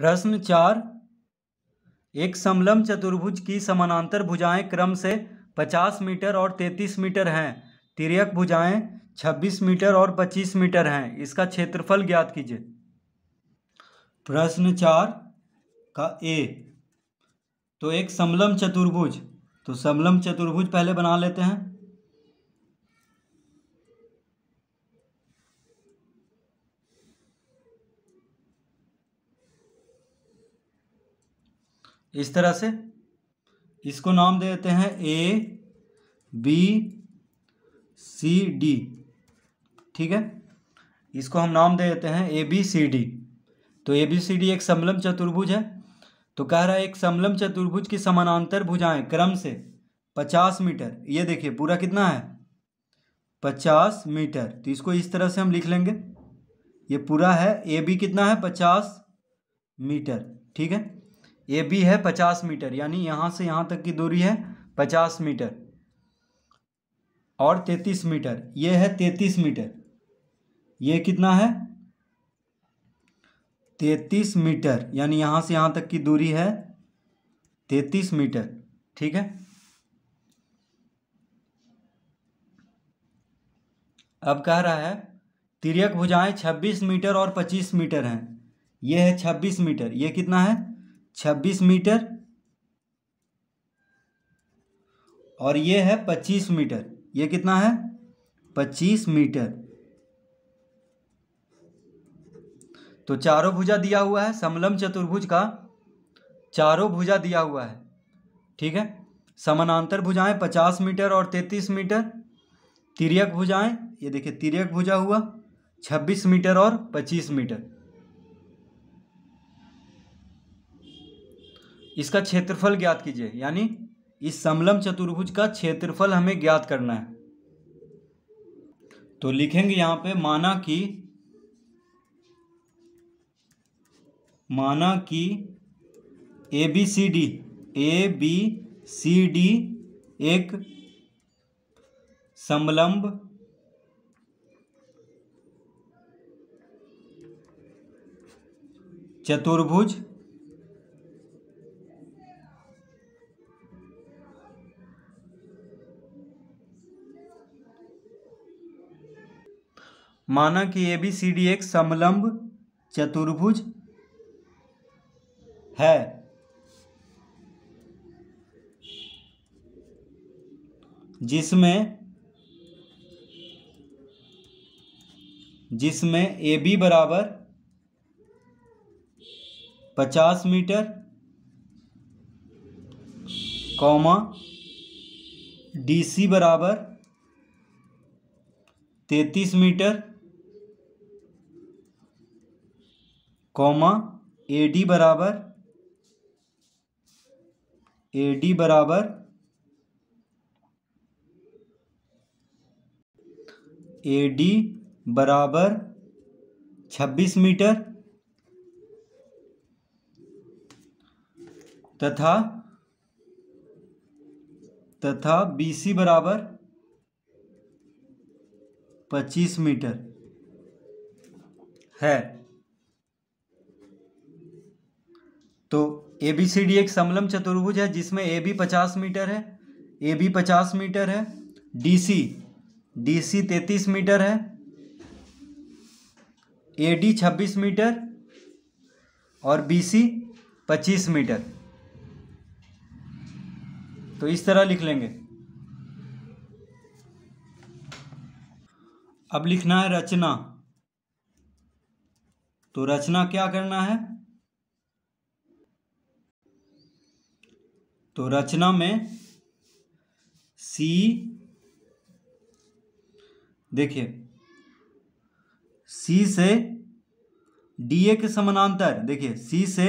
प्रश्न चार एक समलम चतुर्भुज की समानांतर भुजाएं क्रम से 50 मीटर और 33 मीटर हैं तिरक भुजाएं 26 मीटर और 25 मीटर हैं इसका क्षेत्रफल ज्ञात कीजिए प्रश्न चार का ए तो एक समलम चतुर्भुज तो समलम चतुर्भुज पहले बना लेते हैं इस तरह से इसको नाम दे देते हैं ए बी सी डी ठीक है इसको हम नाम दे देते हैं ए बी सी डी तो ए बी सी डी एक समलम चतुर्भुज है तो कह रहा है एक समलम चतुर्भुज की समानांतर भुजाएं क्रम से पचास मीटर ये देखिए पूरा कितना है पचास मीटर तो इसको इस तरह से हम लिख लेंगे ये पूरा है ए बी कितना है पचास मीटर ठीक है ये भी है पचास मीटर यानी यहाँ से यहाँ तक की दूरी है पचास मीटर और तैतीस मीटर ये है तैतीस मीटर ये कितना है तैतीस मीटर यानी यहाँ से यहाँ तक की दूरी है तैतीस मीटर ठीक है अब कह रहा है तिरक भुजाएं छब्बीस मीटर और पच्चीस मीटर हैं ये है छब्बीस मीटर ये कितना है छब्बीस मीटर और ये है पच्चीस मीटर ये कितना है पच्चीस मीटर तो चारों भुजा दिया हुआ है समलम चतुर्भुज का चारों भुजा दिया हुआ है ठीक है समानांतर भुजाएं पचास मीटर और तैतीस मीटर तिरक भुजाएं ये देखिए तिरक भुजा हुआ छब्बीस मीटर और पच्चीस मीटर इसका क्षेत्रफल ज्ञात कीजिए यानी इस समलम चतुर्भुज का क्षेत्रफल हमें ज्ञात करना है तो लिखेंगे यहां पे माना कि माना कि A B C D A B C D एक समलंब चतुर्भुज माना कि ए बी सी डी एक समलंब चतुर्भुज है जिसमें जिसमें ए बी बराबर पचास मीटर कौमा डी सी बराबर तैतीस मीटर कॉमा ए डी बराबर ए डी बराबर ए डी बराबर छब्बीस मीटर तथा तथा बी सी बराबर पच्चीस मीटर है तो ए बी सी डी एक समलम चतुर्भुज है जिसमें ए बी पचास मीटर है ए बी पचास मीटर है डी सी डी सी तैतीस मीटर है ए डी छब्बीस मीटर और बी सी पच्चीस मीटर तो इस तरह लिख लेंगे अब लिखना है रचना तो रचना क्या करना है तो रचना में सी देखिए सी से डीए के समानांतर देखिए सी से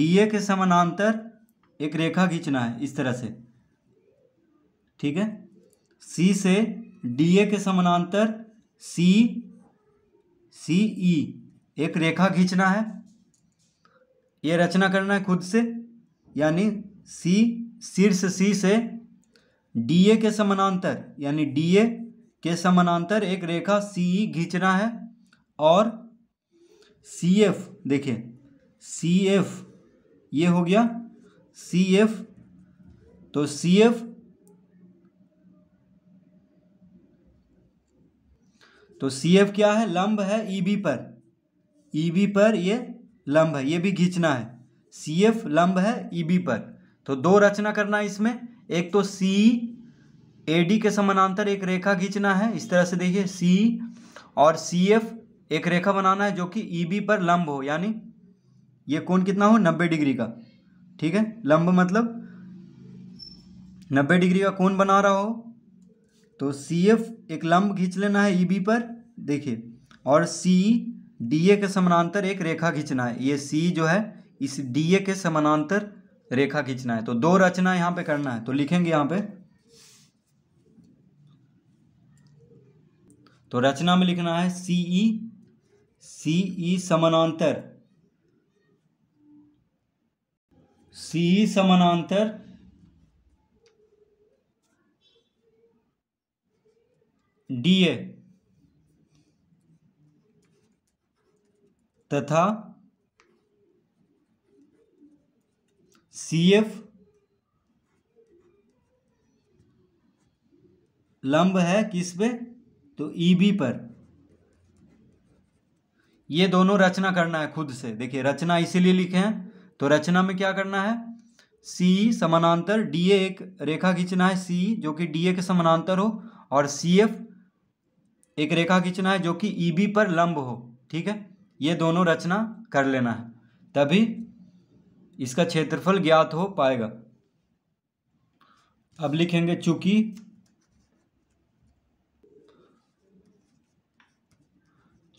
डीए के समानांतर एक रेखा खींचना है इस तरह से ठीक है सी से डीए के समानांतर सी सी ई e, एक रेखा खींचना है ये रचना करना है खुद से यानी सी शीर्ष सी से डी ए के समानांतर यानी डी ए के समानांतर एक रेखा सी ई घींचना है और सी एफ देखिए सी एफ ये हो गया सी एफ तो सी एफ तो सी एफ क्या है लंब है ई बी पर ई बी पर ये लंब है ये भी घींचना है सी एफ लंब है ई बी पर तो दो रचना करना है इसमें एक तो सी ए डी के समानांतर एक रेखा खींचना है इस तरह से देखिए सी और सी एफ एक रेखा बनाना है जो कि ई e बी पर लंब हो यानी ये कोण कितना हो नब्बे डिग्री का ठीक है लंब मतलब नब्बे डिग्री का कोण बना रहा हो तो सी एफ एक लंब खींच लेना है ई e बी पर देखिए और सी डी ए के समानांतर एक रेखा खींचना है ये सी जो है इस डी ए के समानांतर रेखा खींचना है तो दो रचना यहां पे करना है तो लिखेंगे यहां पे तो रचना में लिखना है सीई सीई e, e समानांतर सीई e समानांतर डीए तथा सी एफ लंब है किस पे तो ई e बी पर ये दोनों रचना करना है खुद से देखिए रचना इसीलिए लिखे हैं तो रचना में क्या करना है सी समानांतर डी ए एक रेखा खींचना है सी जो कि डी ए के समानांतर हो और सी एफ एक रेखा खींचना है जो कि ई e बी पर लंब हो ठीक है ये दोनों रचना कर लेना है तभी इसका क्षेत्रफल ज्ञात हो पाएगा अब लिखेंगे चूंकि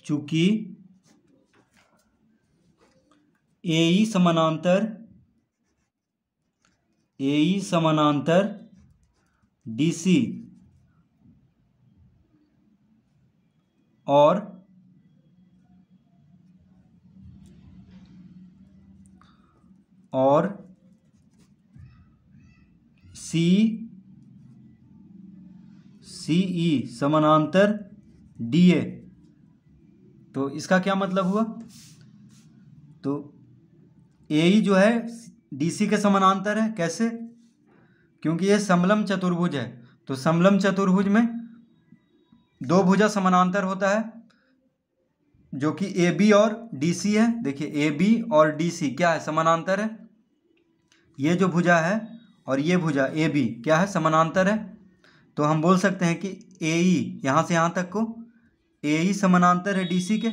चूंकि ए समानांतर ए समानांतर डीसी और और सी सी ई समानांतर डी ए तो इसका क्या मतलब हुआ तो ए ई e जो है डी सी के समानांतर है कैसे क्योंकि ये समलम चतुर्भुज है तो समलम चतुर्भुज में दो भुजा समानांतर होता है जो कि ए बी और डी सी है देखिए ए बी और डी सी क्या है समानांतर है ये जो भुजा है और ये भुजा ए बी क्या है समानांतर है तो हम बोल सकते हैं कि ए ई e, यहाँ से यहाँ तक को ए ई e समानांतर है डी सी के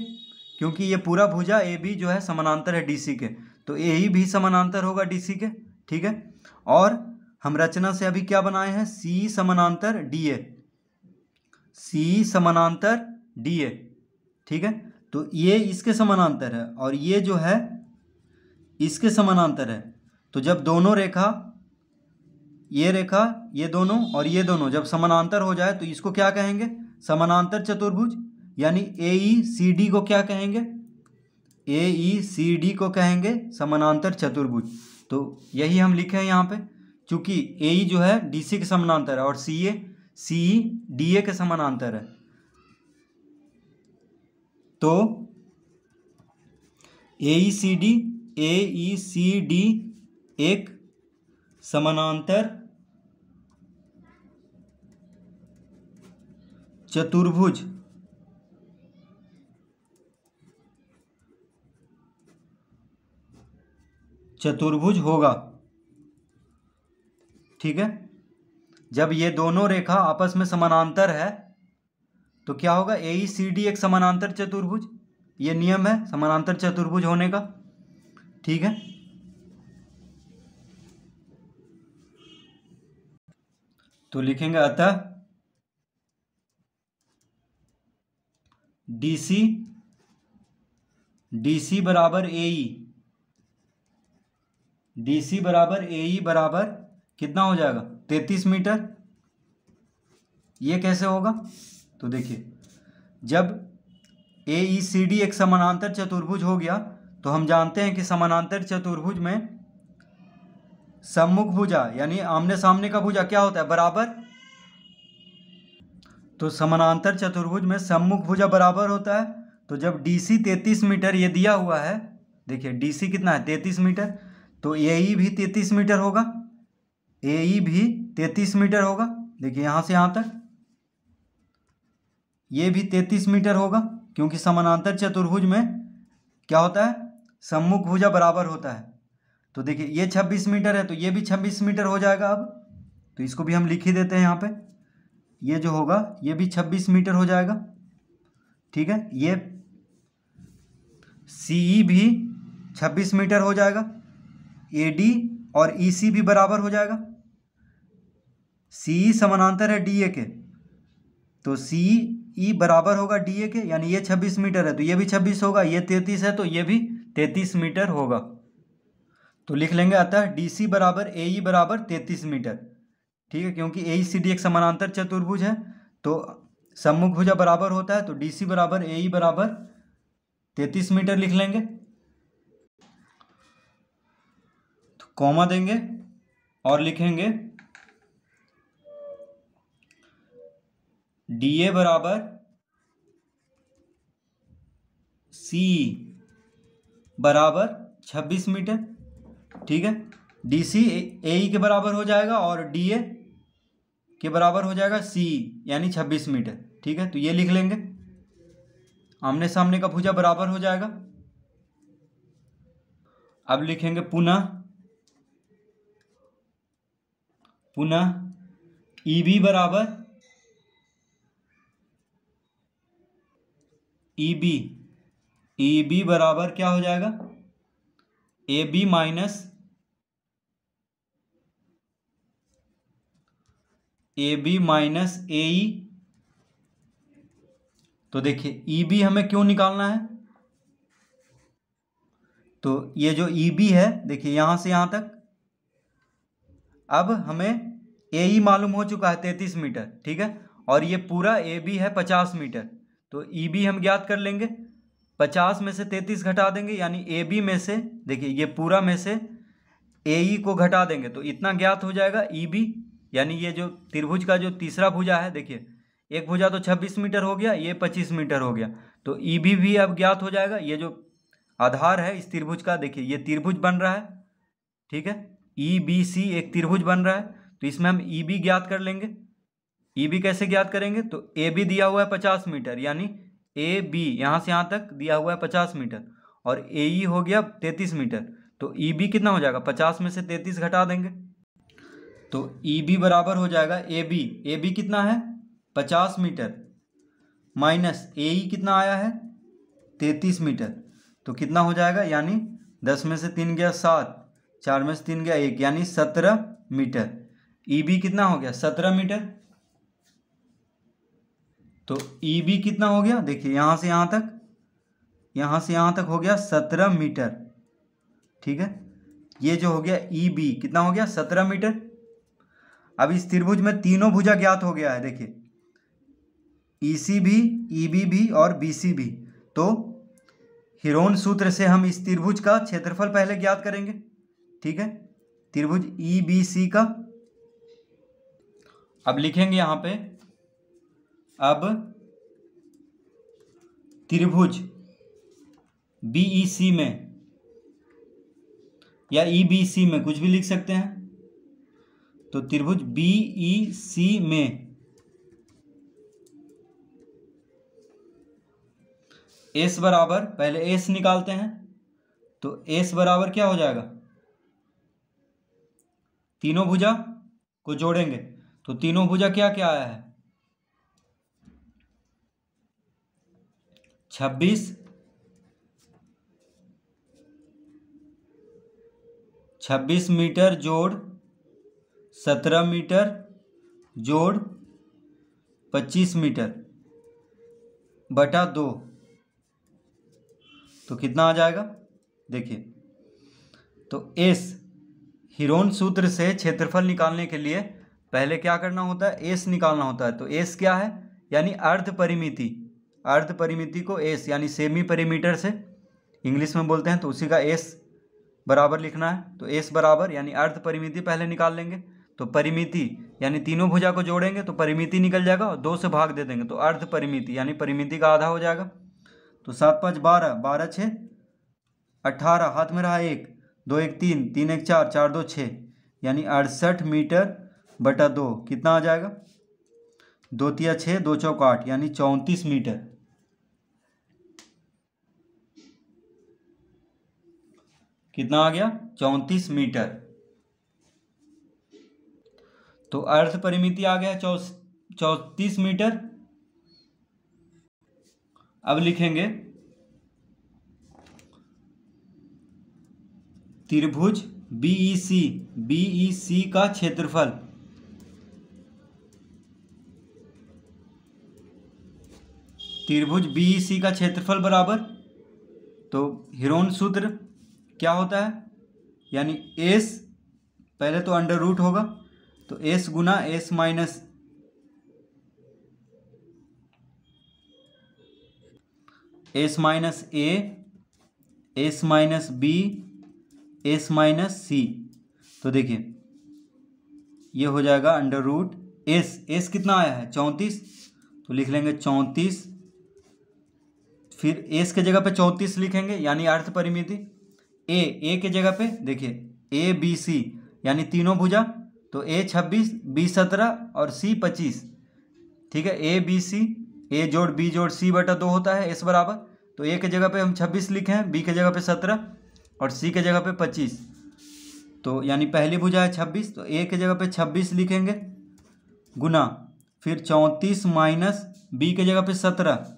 क्योंकि ये पूरा भुजा ए बी जो है समानांतर है डी सी के तो ए ई e भी समानांतर होगा डी सी के ठीक है और हम रचना से अभी क्या बनाए हैं सी समानांतर डी ए सी समानांतर डी ए ठीक है तो ये इसके समानांतर है और ये जो है इसके समानांतर है तो जब दोनों रेखा ये रेखा ये दोनों और ये दोनों जब समानांतर हो जाए तो इसको क्या कहेंगे समानांतर चतुर्भुज यानी ए ई सी डी को क्या कहेंगे ए ई सी डी को कहेंगे समानांतर चतुर्भुज तो यही हम लिखे हैं यहाँ पे चूंकि ए ई e जो है डी सी के समानांतर है और सी ए सी ई डी ए के समानांतर है तो ए सी डी ए सी डी एक समानांतर चतुर्भुज चतुर्भुज होगा ठीक है जब ये दोनों रेखा आपस में समानांतर है तो क्या होगा ए ई सी डी एक समानांतर चतुर्भुज ये नियम है समानांतर चतुर्भुज होने का ठीक है तो लिखेंगे अतः डी सी डी सी बराबर ए ई डी सी बराबर ए ई e बराबर कितना हो जाएगा तैतीस मीटर ये कैसे होगा तो देखिए जब ए ई सी डी एक समानांतर चतुर्भुज हो गया तो हम जानते हैं कि समानांतर चतुर्भुज में सम्मुख भुजा यानी आमने सामने का भुजा क्या होता है बराबर तो समानांतर चतुर्भुज में सम्मुख भुजा बराबर होता है तो जब डी सी तैतीस मीटर ये दिया हुआ है देखिए डी सी कितना है तैतीस मीटर तो ए ई e भी तैतीस मीटर होगा ए ई e भी तैतीस मीटर होगा देखिए यहाँ से यहाँ तक ये भी तैतीस मीटर होगा क्योंकि समानांतर चतुर्भुज में क्या होता है सम्मुख भुजा बराबर होता है तो देखिए ये छब्बीस मीटर है तो ये भी छब्बीस मीटर हो जाएगा अब तो इसको भी हम लिख ही देते हैं यहाँ पे ये जो होगा ये भी छब्बीस मीटर हो जाएगा ठीक है ये सी ई e भी छब्बीस मीटर हो जाएगा ए डी और ई e सी भी बराबर हो जाएगा सी ई e समानांतर है डी ए के तो सी ई e बराबर होगा डी ए के यानी ये छब्बीस मीटर है तो ये भी छब्बीस होगा ये तैतीस है तो ये भी तैतीस मीटर होगा तो लिख लेंगे अतः डी सी बराबर ए ई e बराबर तैतीस मीटर ठीक है क्योंकि ए सी डी एक समानांतर चतुर्भुज है तो सम्मुखभुजा बराबर होता है तो डी सी बराबर ए ई e बराबर तैतीस मीटर लिख लेंगे तो कॉमा देंगे और लिखेंगे डी ए बराबर सी बराबर छब्बीस मीटर ठीक है डी सी ए के बराबर हो जाएगा और डी ए के बराबर हो जाएगा सी यानी छब्बीस मीटर ठीक है तो ये लिख लेंगे आमने सामने का भुजा बराबर हो जाएगा अब लिखेंगे पुनः पुनः ई e बी बराबर ई बी ई बी बराबर क्या हो जाएगा A B minus A B minus A E तो देखिए ई e बी हमें क्यों निकालना है तो ये जो ई e बी है देखिए यहां से यहां तक अब हमें ए ई e मालूम हो चुका है तैतीस मीटर ठीक है और ये पूरा ए बी है पचास मीटर तो ई e बी हम ज्ञात कर लेंगे पचास में से तैंतीस घटा देंगे यानी ए बी में से देखिए ये पूरा में से ए ई e को घटा देंगे तो इतना ज्ञात हो जाएगा ई e बी यानी ये जो त्रिभुज का जो तीसरा भुजा है देखिए एक भुजा तो छब्बीस मीटर हो गया ये पच्चीस मीटर हो गया तो ई बी भी अब ज्ञात हो जाएगा ये जो आधार है इस त्रिभुज का देखिए ये त्रिभुज बन रहा है ठीक है ई बी सी एक त्रिभुज बन रहा है तो इसमें हम ई बी ज्ञात कर लेंगे ई e भी कैसे ज्ञात करेंगे तो ए बी दिया हुआ है पचास मीटर यानी ए बी यहाँ से यहाँ तक दिया हुआ है पचास मीटर और ए ई e हो गया तैंतीस मीटर तो ई e बी कितना हो जाएगा पचास में से तैंतीस घटा देंगे तो ई बी बराबर हो जाएगा ए बी ए बी कितना है पचास मीटर माइनस ए ई कितना आया है तैंतीस मीटर तो कितना हो जाएगा यानी दस में से तीन गया सात चार में से तीन गया एक यानी सत्रह मीटर ई बी कितना हो गया सत्रह मीटर तो ई e बी कितना हो गया देखिए यहां से यहां तक यहां से यहां तक हो गया सत्रह मीटर ठीक है ये जो हो गया ई e बी कितना हो गया सत्रह मीटर अब इस त्रिभुज में तीनों भुजा ज्ञात हो गया है देखिए ई सी भी ई बी भी और बी सी भी तो हिरोन सूत्र से हम इस त्रिभुज का क्षेत्रफल पहले ज्ञात करेंगे ठीक है त्रिभुज ई बी सी का अब लिखेंगे यहां पे अब त्रिभुज बीईसी e में या ईबीसी e में कुछ भी लिख सकते हैं तो त्रिभुज बीईसी e में एस बराबर पहले एस निकालते हैं तो एस बराबर क्या हो जाएगा तीनों भुजा को जोड़ेंगे तो तीनों भुजा क्या क्या आया है छब्बीस छब्बीस मीटर जोड़ सत्रह मीटर जोड़ पच्चीस मीटर बटा दो तो कितना आ जाएगा देखिए तो एस हिरोन सूत्र से क्षेत्रफल निकालने के लिए पहले क्या करना होता है एस निकालना होता है तो एस क्या है यानी अर्ध परिमिति अर्ध परिमिति को एस यानी सेमी परिमीटर से इंग्लिश में बोलते हैं तो उसी का एस बराबर लिखना है तो एस बराबर यानी अर्ध परिमिति पहले निकाल लेंगे तो परिमिति यानी तीनों भुजा को जोड़ेंगे तो परिमिति निकल जाएगा और दो से भाग दे देंगे तो अर्ध परिमिति यानी परिमिति का आधा हो जाएगा तो सात पाँच बारह बारह छः अट्ठारह हाथ में रहा एक दो एक तीन तीन एक चार चार दो छः यानी अड़सठ मीटर बटा दो कितना आ जाएगा दो तिया छः दो चौक आठ यानी चौंतीस मीटर कितना आ गया चौंतीस मीटर तो अर्थ परिमिति आ गया चौ चौंतीस मीटर अब लिखेंगे त्रिभुज बीईसी बीईसी का क्षेत्रफल त्रिभुज बीईसी का क्षेत्रफल बराबर तो हिरोन सूत्र क्या होता है यानी एस पहले तो अंडर रूट होगा तो एस गुना S minus S minus A S minus B S minus C तो देखिए ये हो जाएगा अंडर रूट एस एस कितना आया है चौंतीस तो लिख लेंगे चौंतीस फिर एस के जगह पे चौंतीस लिखेंगे यानी अर्थ परिमिति ए ए के जगह पे देखिए ए बी सी यानी तीनों भुजा तो ए छब्बीस बी सत्रह और सी पच्चीस ठीक है ए बी सी ए जोड़ बी जोड़ सी बटा दो होता है इस बराबर तो ए के जगह पे हम छब्बीस लिखे हैं बी के जगह पे सत्रह और सी के जगह पे पच्चीस तो यानी पहली भुजा है छब्बीस तो ए के जगह पे छब्बीस लिखेंगे गुना फिर चौंतीस माइनस बी के जगह पे सत्रह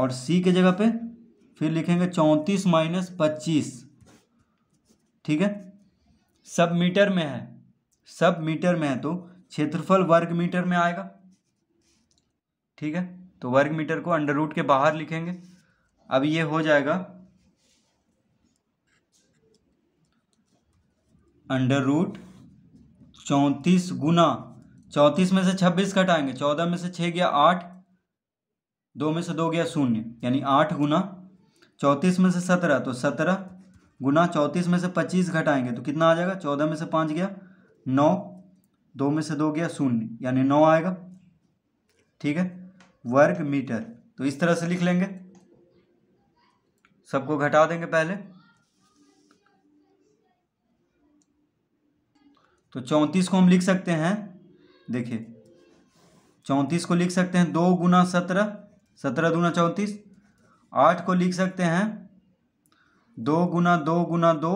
और सी के जगह पे फिर लिखेंगे चौंतीस माइनस पच्चीस ठीक है सब मीटर में है सब मीटर में है तो क्षेत्रफल वर्ग मीटर में आएगा ठीक है तो वर्ग मीटर को अंडर रूट के बाहर लिखेंगे अब ये हो जाएगा अंडर रूट चौंतीस गुना चौंतीस में से छब्बीस घटाएंगे चौदह में से छः गया आठ दो में से दो गया शून्य यानी आठ गुना चौंतीस में से सत्रह तो सत्रह गुना चौंतीस में से पच्चीस घटाएंगे तो कितना आ जाएगा चौदह में से पाँच गया नौ दो में से दो गया शून्य यानी नौ आएगा ठीक है वर्ग मीटर तो इस तरह से लिख लेंगे सबको घटा देंगे पहले तो चौंतीस को हम लिख सकते हैं देखिए चौंतीस को लिख सकते हैं दो गुना सत्रह सत्रह दूना चौंतीस आठ को लिख सकते हैं दो गुना दो गुना दो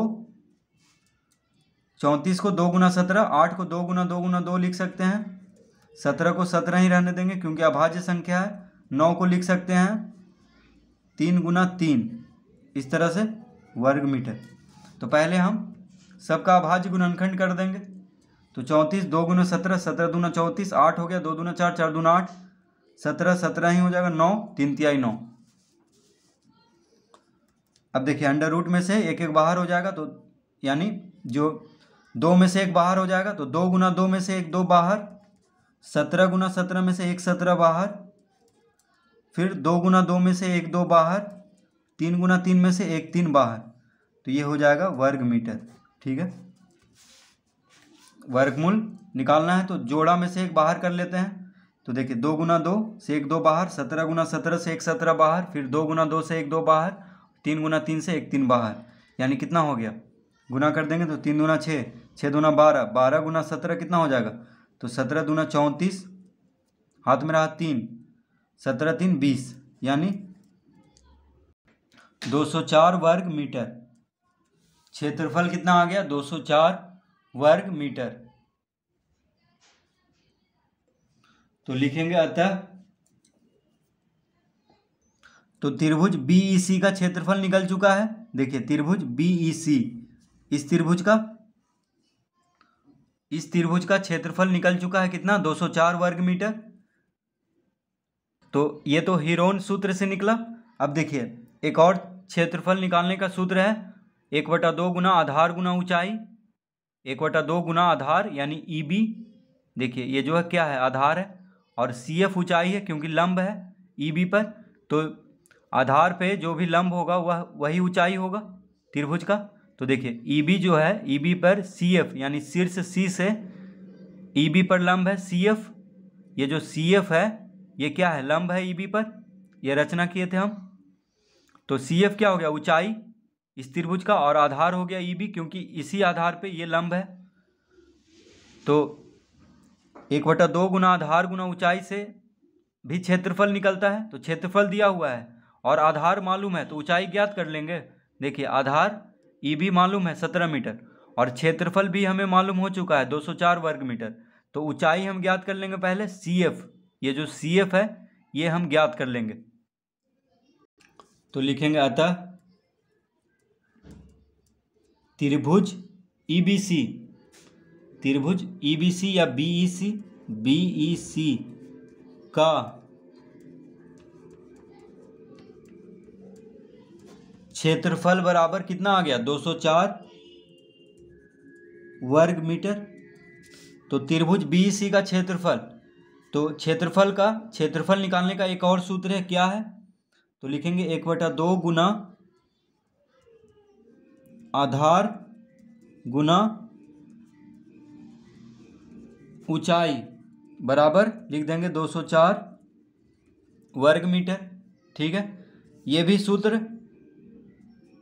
चौंतीस को दो गुना सत्रह आठ को दो गुना दो गुना दो लिख सकते हैं सत्रह को सत्रह ही रहने देंगे क्योंकि अभाज्य संख्या है नौ को लिख सकते हैं तीन गुना तीन इस तरह से वर्ग मीटर तो पहले हम सबका अभाज्य गुणनखंड कर देंगे तो चौंतीस दो गुना सत्रह सत्रह दूना चौंतीस आठ हो गया दो दूना चार चार दूना आठ सत्रह सत्रह ही हो जाएगा नौ तीन तिहाई नौ अब देखिए अंडर रूट में से एक एक बाहर हो जाएगा तो यानी जो दो में से एक बाहर हो जाएगा तो दो गुना दो में से एक दो बाहर सत्रह गुना सत्रह में से एक सत्रह बाहर फिर दो गुना दो में से एक दो बाहर तीन गुना तीन में से एक तीन बाहर तो ये हो जाएगा वर्ग मीटर ठीक है वर्गमूल निकालना है तो जोड़ा में से एक बाहर कर लेते हैं तो देखिए दो गुना दो से एक दो बाहर सत्रह गुना सत्रह से एक सत्रह बाहर फिर दो गुना दो से एक दो बाहर तीन गुना तीन से एक तीन बाहर यानी कितना हो गया गुना कर देंगे तो तीन दूना छः छः दूना बारह बारह गुना सत्रह कितना हो जाएगा तो सत्रह दूना चौंतीस हाथ में रहा तीन सत्रह तीन बीस यानी दो सौ चार वर्ग मीटर क्षेत्रफल कितना आ गया दो सौ चार वर्ग मीटर तो लिखेंगे अतः तो त्रिभुज बीईसी का क्षेत्रफल निकल चुका है देखिए त्रिभुज बीईसी इस त्रिभुज का इस त्रिभुज का क्षेत्रफल निकल चुका है कितना 204 वर्ग मीटर तो ये तो हिरोन सूत्र से निकला अब देखिए एक और क्षेत्रफल निकालने का सूत्र है एक बटा दो गुना आधार गुना ऊंचाई एक बटा दो गुना आधार यानी ई e बी देखिए ये जो है क्या है आधार है और सी एफ ऊंचाई है क्योंकि लंब है ई e बी पर तो आधार पे जो भी लंब होगा वह वही ऊंचाई होगा त्रिभुज का तो देखिए ई e बी जो है ई e बी पर सी एफ यानी शीर्ष सी से ई e बी पर लंब है सी एफ ये जो सी एफ है ये क्या है लंब है ई बी पर ये रचना किए थे हम तो सी एफ क्या हो गया ऊंचाई इस त्रिभुज का और आधार हो गया ई बी क्योंकि इसी आधार पे ये लंब है तो एक बटा दो गुना आधार गुना ऊंचाई से भी क्षेत्रफल निकलता है तो क्षेत्रफल दिया हुआ है और आधार मालूम है तो ऊंचाई ज्ञात कर लेंगे देखिए आधार ई e भी मालूम है सत्रह मीटर और क्षेत्रफल भी हमें मालूम हो चुका है दो सौ चार वर्ग मीटर तो ऊंचाई हम ज्ञात कर लेंगे पहले सी एफ ये जो सी एफ है ये हम ज्ञात कर लेंगे तो लिखेंगे अतः त्रिभुज ई बी सी त्रिभुज ई बी सी या B E C B E सी का क्षेत्रफल बराबर कितना आ गया 204 वर्ग मीटर तो त्रिभुज बी का क्षेत्रफल तो क्षेत्रफल का क्षेत्रफल निकालने का एक और सूत्र है क्या है तो लिखेंगे एक बटा दो गुना आधार गुना ऊंचाई बराबर लिख देंगे 204 वर्ग मीटर ठीक है ये भी सूत्र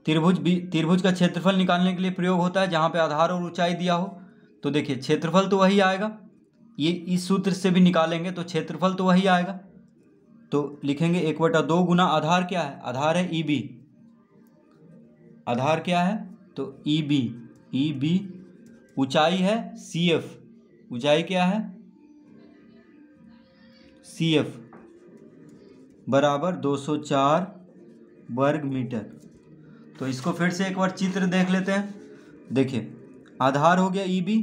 त्रिभुज भी त्रिभुज का क्षेत्रफल निकालने के लिए प्रयोग होता है जहाँ पे आधार और ऊंचाई दिया हो तो देखिए क्षेत्रफल तो वही आएगा ये इस सूत्र से भी निकालेंगे तो क्षेत्रफल तो वही आएगा तो लिखेंगे एक बटा दो गुना आधार क्या है आधार है ई e बी आधार क्या है तो ई बी ई बी ऊंचाई है सी एफ ऊंचाई क्या है सी एफ बराबर दो सौ चार वर्ग मीटर तो इसको फिर से एक बार चित्र देख लेते हैं देखिए आधार हो गया e ई बी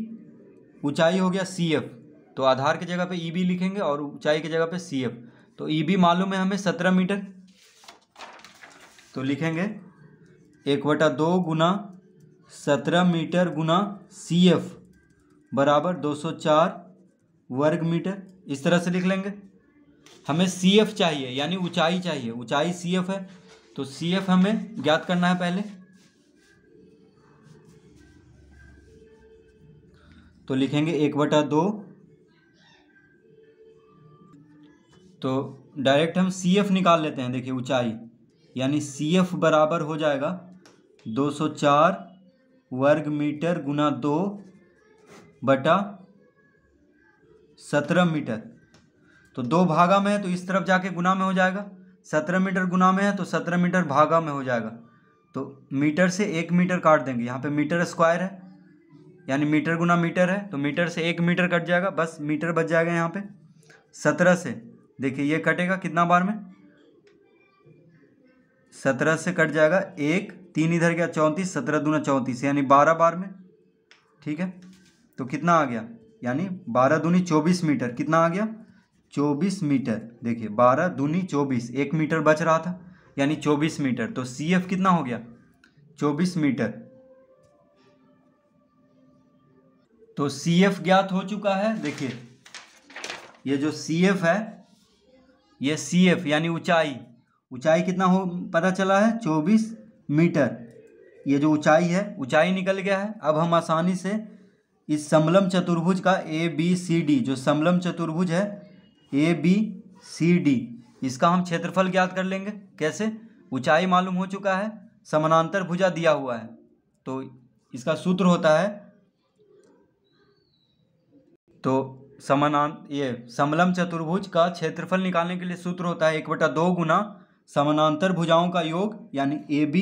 हो गया सी एफ तो आधार की जगह पे ई e बी लिखेंगे और ऊंचाई की जगह पे सी एफ तो ई e बी मालूम है हमें सत्रह मीटर तो लिखेंगे एक बटा दो गुना सत्रह मीटर गुना सी एफ बराबर दो सौ चार वर्ग मीटर इस तरह से लिख लेंगे हमें सी एफ चाहिए यानी ऊंचाई चाहिए ऊंचाई सी एफ है तो सी एफ हमें ज्ञात करना है पहले तो लिखेंगे एक बटा दो तो डायरेक्ट हम सी एफ निकाल लेते हैं देखिए ऊंचाई यानी सी एफ बराबर हो जाएगा दो सौ चार वर्ग मीटर गुना दो बटा सत्रह मीटर तो दो भागा में है तो इस तरफ जाके गुना में हो जाएगा सत्रह मीटर गुना में है तो सत्रह मीटर भागा में हो जाएगा तो मीटर से एक मीटर काट देंगे यहाँ पे मीटर स्क्वायर है यानी मीटर गुना मीटर है तो मीटर से एक मीटर कट जाएगा बस मीटर बच जाएगा यहाँ पे सत्रह से देखिए ये कटेगा कितना बार में सत्रह से कट जाएगा एक तीन इधर गया चौंतीस सत्रह दूना चौंतीस यानी बारह बार में ठीक है तो कितना आ गया यानी बारह दूनी चौबीस मीटर कितना आ गया चौबीस मीटर देखिए बारह दूनी चौबीस एक मीटर बच रहा था यानी चौबीस मीटर तो सी एफ कितना हो गया चौबीस मीटर तो सी एफ ज्ञात हो चुका है देखिए ये जो सी एफ है ये सी एफ यानी ऊंचाई ऊंचाई कितना हो पता चला है चौबीस मीटर ये जो ऊंचाई है ऊंचाई निकल गया है अब हम आसानी से इस समलम चतुर्भुज का ए बी सी डी जो समलम चतुर्भुज है ए बी सी डी इसका हम क्षेत्रफल ज्ञात कर लेंगे कैसे ऊंचाई मालूम हो चुका है समानांतर भुजा दिया हुआ है तो इसका सूत्र होता है तो समान ये समलम चतुर्भुज का क्षेत्रफल निकालने के लिए सूत्र होता है एक बटा दो गुना समानांतर भुजाओं का योग यानी ए बी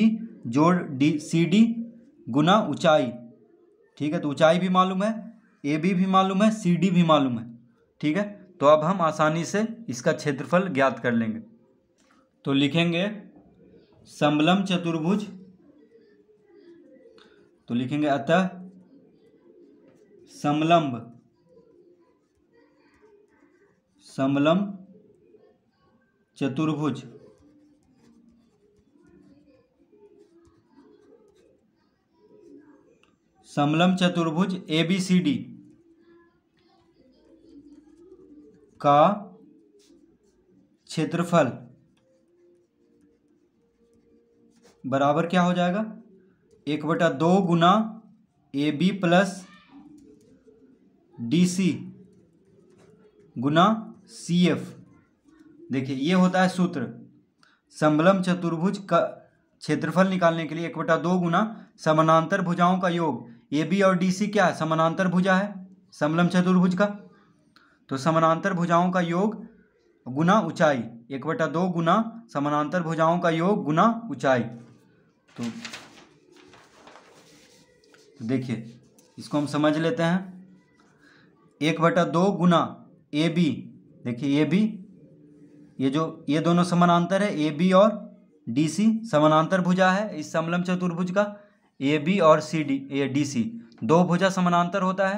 जोड़ डी सी डी गुना ऊंचाई ठीक है तो ऊंचाई भी मालूम है ए बी भी मालूम है सी डी भी मालूम है ठीक है तो अब हम आसानी से इसका क्षेत्रफल ज्ञात कर लेंगे तो लिखेंगे समलम चतुर्भुज तो लिखेंगे अतः समलंब समलम चतुर्भुज समलम चतुर्भुज ए बी सी डी का क्षेत्रफल बराबर क्या हो जाएगा एक बटा दो गुना A B plus D C गुना सी एफ देखिए ये होता है सूत्र संबलम चतुर्भुज का क्षेत्रफल निकालने के लिए एक बटा दो गुना समानांतर भुजाओं का योग ए बी और डी सी क्या है समानांतर भुजा है समलम चतुर्भुज का तो समानांतर भुजाओं का योग गुना ऊंचाई एक बटा दो गुना समानांतर भुजाओं का योग गुना ऊंचाई तो, तो देखिए इसको हम समझ लेते हैं एक बटा दो गुना ए बी देखिए ए बी ये जो ये दोनों समानांतर है ए बी और डी सी समानांतर भुजा है इस समलम चतुर्भुज का ए बी और सी डी ए डी सी दो भुजा समानांतर होता है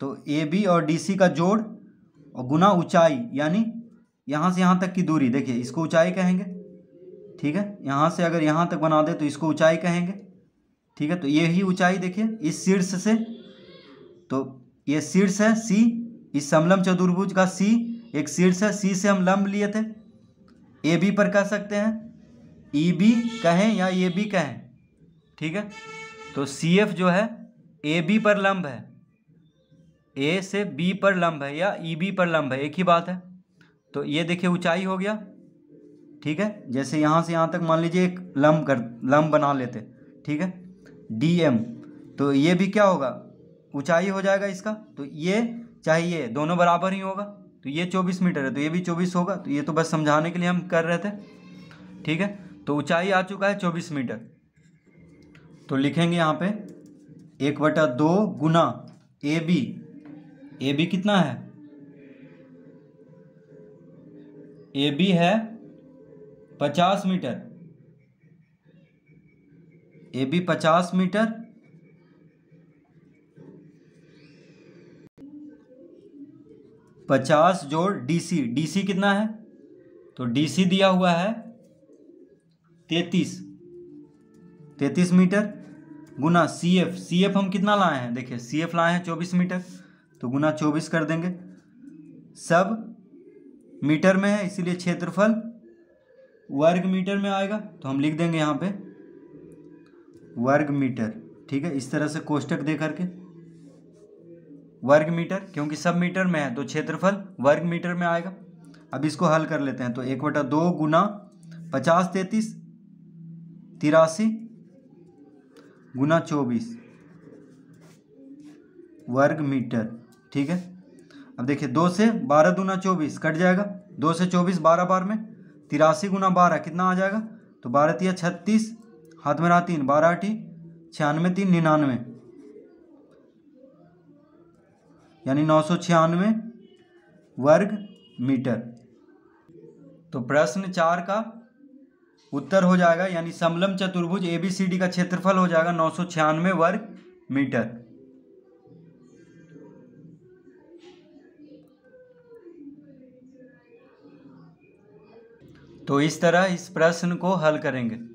तो ए बी और डी सी का जोड़ और गुना ऊंचाई यानी यहाँ से यहाँ तक की दूरी देखिए इसको ऊंचाई कहेंगे ठीक है यहाँ से अगर यहाँ तक बना दे तो इसको ऊंचाई कहेंगे ठीक है तो ये ही ऊंचाई देखिए इस शीर्ष से तो ये शीर्ष है सी इस समलम चतुर्भुज का सी एक शीर्ष है सी से हम लंब लिए थे ए बी पर कह सकते हैं ई e बी कहें या ए बी कहें ठीक है तो सी एफ जो है ए बी पर लंब है ए से बी पर लंब है या ई e बी पर लंब है एक ही बात है तो ये देखिए ऊंचाई हो गया ठीक है जैसे यहाँ से यहाँ तक मान लीजिए एक लंब कर लंब बना लेते ठीक है डी एम तो ये भी क्या होगा ऊंचाई हो जाएगा इसका तो ये चाहिए दोनों बराबर ही होगा तो ये चौबीस मीटर है तो ये भी चौबीस होगा तो ये तो बस समझाने के लिए हम कर रहे थे ठीक है तो ऊंचाई आ चुका है चौबीस मीटर तो लिखेंगे यहाँ पे एक बटा दो गुना ए बी ए बी कितना है ए बी है पचास मीटर ए बी पचास मीटर पचास जोड़ डीसी डीसी कितना है तो डीसी दिया हुआ है तैतीस तैतीस मीटर गुना सी एफ सी एफ हम कितना लाए हैं देखिए सी एफ लाए हैं चौबीस मीटर तो गुना चौबीस कर देंगे सब मीटर में है इसीलिए क्षेत्रफल वर्ग मीटर में आएगा तो हम लिख देंगे यहाँ पे वर्ग मीटर ठीक है इस तरह से कोष्टक दे करके वर्ग मीटर क्योंकि सब मीटर में है तो क्षेत्रफल वर्ग मीटर में आएगा अब इसको हल कर लेते हैं तो एक बटा दो गुना पचास तैतीस तिरासी गुना चौबीस वर्ग मीटर ठीक है अब देखिए दो से बारह दूना चौबीस कट जाएगा दो से चौबीस बारह बार में तिरासी गुना बारह कितना आ जाएगा तो बारह तिया छत्तीस हाथ में रहा तीन बारह अठी छियानवे तीन निन्यानवे यानी नौ सौ छियानवे वर्ग मीटर तो प्रश्न चार का उत्तर हो जाएगा यानी समलम चतुर्भुज ए बी सी डी का क्षेत्रफल हो जाएगा नौ सौ छियानवे वर्ग मीटर तो इस तरह इस प्रश्न को हल करेंगे